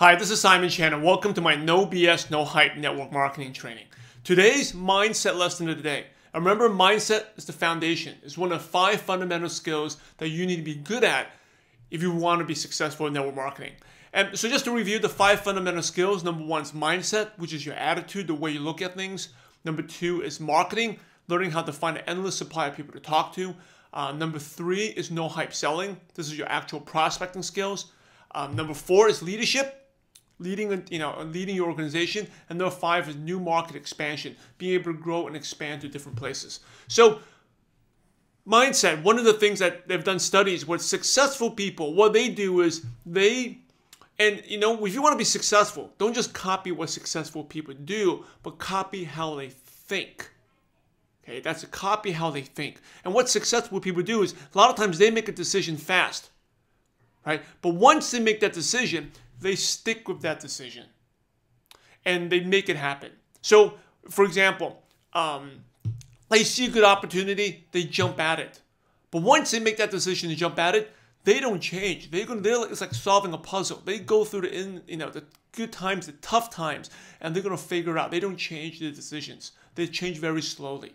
Hi, this is Simon Shannon. Welcome to my No BS, No Hype network marketing training. Today's mindset lesson of the day. Remember, mindset is the foundation. It's one of five fundamental skills that you need to be good at if you want to be successful in network marketing. And so, just to review the five fundamental skills number one is mindset, which is your attitude, the way you look at things. Number two is marketing, learning how to find an endless supply of people to talk to. Uh, number three is no hype selling, this is your actual prospecting skills. Um, number four is leadership, leading you know leading your organization and number five is new market expansion being able to grow and expand to different places so mindset one of the things that they've done studies with successful people what they do is they and you know if you want to be successful don't just copy what successful people do but copy how they think okay that's a copy how they think and what successful people do is a lot of times they make a decision fast right but once they make that decision they stick with that decision and they make it happen. So, for example, um, they see a good opportunity, they jump at it. But once they make that decision to jump at it, they don't change. They're going. They're like, it's like solving a puzzle. They go through the in, you know, the good times, the tough times, and they're going to figure out. They don't change their decisions. They change very slowly.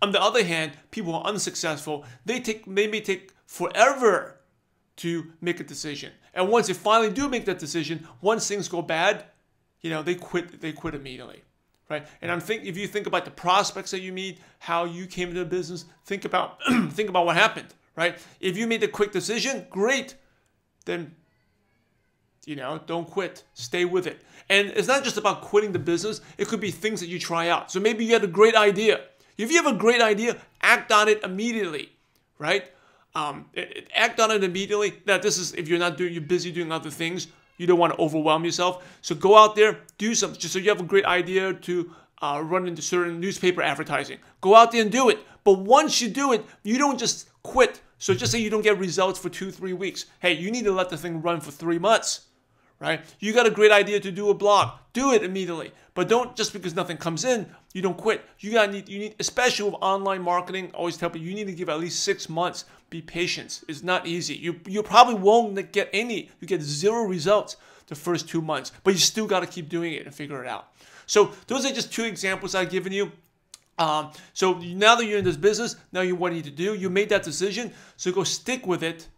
On the other hand, people who are unsuccessful, they take they may take forever to make a decision. And once they finally do make that decision, once things go bad, you know, they quit they quit immediately. Right? And I'm think if you think about the prospects that you meet, how you came into the business, think about think about what happened, right? If you made a quick decision, great. Then you know, don't quit. Stay with it. And it's not just about quitting the business, it could be things that you try out. So maybe you had a great idea. If you have a great idea, act on it immediately, right? Um, act on it immediately. That this is if you're not doing, you're busy doing other things. You don't want to overwhelm yourself. So go out there, do something. Just so you have a great idea to uh, run into certain newspaper advertising. Go out there and do it. But once you do it, you don't just quit. So just say you don't get results for two, three weeks. Hey, you need to let the thing run for three months right? You got a great idea to do a blog, do it immediately. But don't just because nothing comes in, you don't quit. You got need you need especially with online marketing. I always tell people you need to give at least six months. Be patient. It's not easy. You you probably won't get any. You get zero results the first two months, but you still got to keep doing it and figure it out. So those are just two examples I've given you. Um, so now that you're in this business, now you what you need to do. You made that decision, so go stick with it,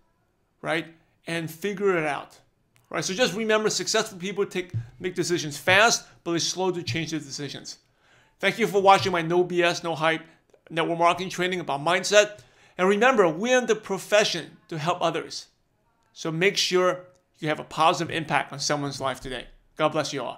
right? And figure it out. All right, so just remember successful people take make decisions fast, but they're slow to change their decisions. Thank you for watching my No BS, No Hype network marketing training about mindset. And remember, we're in the profession to help others. So make sure you have a positive impact on someone's life today. God bless you all.